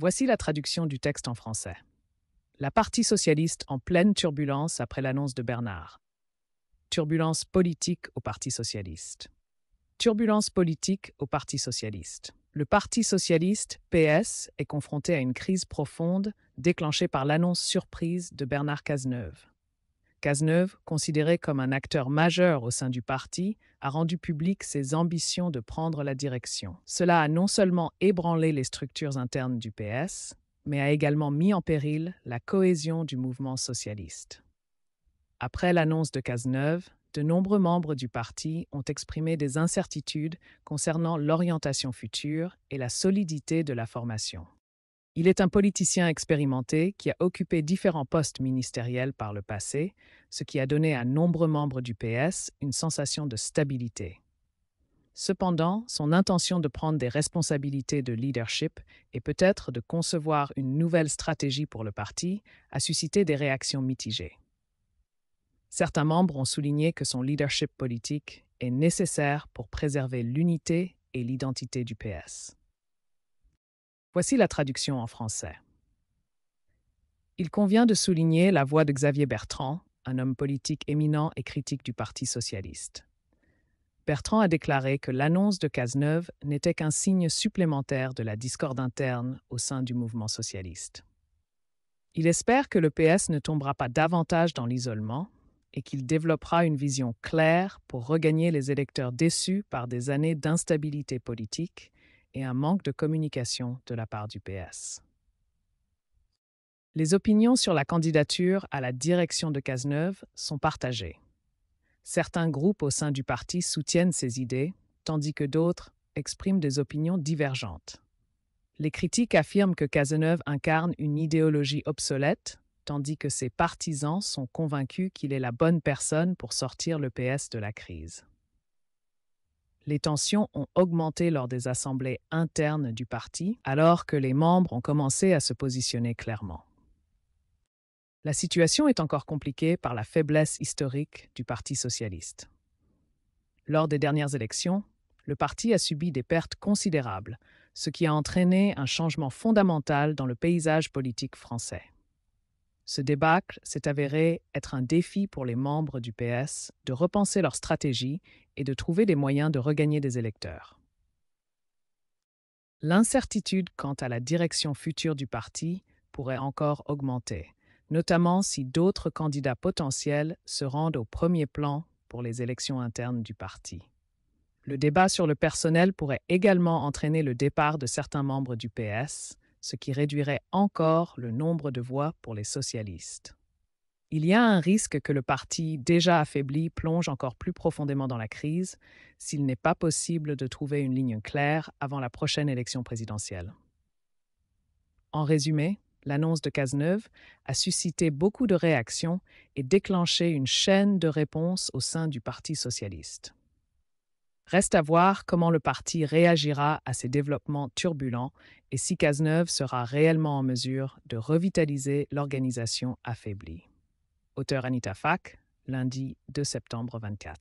Voici la traduction du texte en français. La Parti socialiste en pleine turbulence après l'annonce de Bernard. Turbulence politique au Parti socialiste. Turbulence politique au Parti socialiste. Le Parti socialiste, PS, est confronté à une crise profonde déclenchée par l'annonce surprise de Bernard Cazeneuve. Cazeneuve, considéré comme un acteur majeur au sein du parti, a rendu public ses ambitions de prendre la direction. Cela a non seulement ébranlé les structures internes du PS, mais a également mis en péril la cohésion du mouvement socialiste. Après l'annonce de Cazeneuve, de nombreux membres du parti ont exprimé des incertitudes concernant l'orientation future et la solidité de la formation. Il est un politicien expérimenté qui a occupé différents postes ministériels par le passé, ce qui a donné à nombreux membres du PS une sensation de stabilité. Cependant, son intention de prendre des responsabilités de leadership et peut-être de concevoir une nouvelle stratégie pour le parti a suscité des réactions mitigées. Certains membres ont souligné que son leadership politique est nécessaire pour préserver l'unité et l'identité du PS. Voici la traduction en français. Il convient de souligner la voix de Xavier Bertrand, un homme politique éminent et critique du Parti socialiste. Bertrand a déclaré que l'annonce de Cazeneuve n'était qu'un signe supplémentaire de la discorde interne au sein du mouvement socialiste. Il espère que le PS ne tombera pas davantage dans l'isolement et qu'il développera une vision claire pour regagner les électeurs déçus par des années d'instabilité politique et un manque de communication de la part du PS. Les opinions sur la candidature à la direction de Cazeneuve sont partagées. Certains groupes au sein du parti soutiennent ces idées, tandis que d'autres expriment des opinions divergentes. Les critiques affirment que Cazeneuve incarne une idéologie obsolète, tandis que ses partisans sont convaincus qu'il est la bonne personne pour sortir le PS de la crise les tensions ont augmenté lors des assemblées internes du parti, alors que les membres ont commencé à se positionner clairement. La situation est encore compliquée par la faiblesse historique du Parti socialiste. Lors des dernières élections, le parti a subi des pertes considérables, ce qui a entraîné un changement fondamental dans le paysage politique français. Ce débâcle s'est avéré être un défi pour les membres du PS de repenser leur stratégie et de trouver des moyens de regagner des électeurs. L'incertitude quant à la direction future du parti pourrait encore augmenter, notamment si d'autres candidats potentiels se rendent au premier plan pour les élections internes du parti. Le débat sur le personnel pourrait également entraîner le départ de certains membres du PS, ce qui réduirait encore le nombre de voix pour les socialistes. Il y a un risque que le parti déjà affaibli plonge encore plus profondément dans la crise s'il n'est pas possible de trouver une ligne claire avant la prochaine élection présidentielle. En résumé, l'annonce de Cazeneuve a suscité beaucoup de réactions et déclenché une chaîne de réponses au sein du Parti socialiste. Reste à voir comment le parti réagira à ces développements turbulents et si Cazeneuve sera réellement en mesure de revitaliser l'organisation affaiblie. Auteur Anita Fack, lundi 2 septembre 24.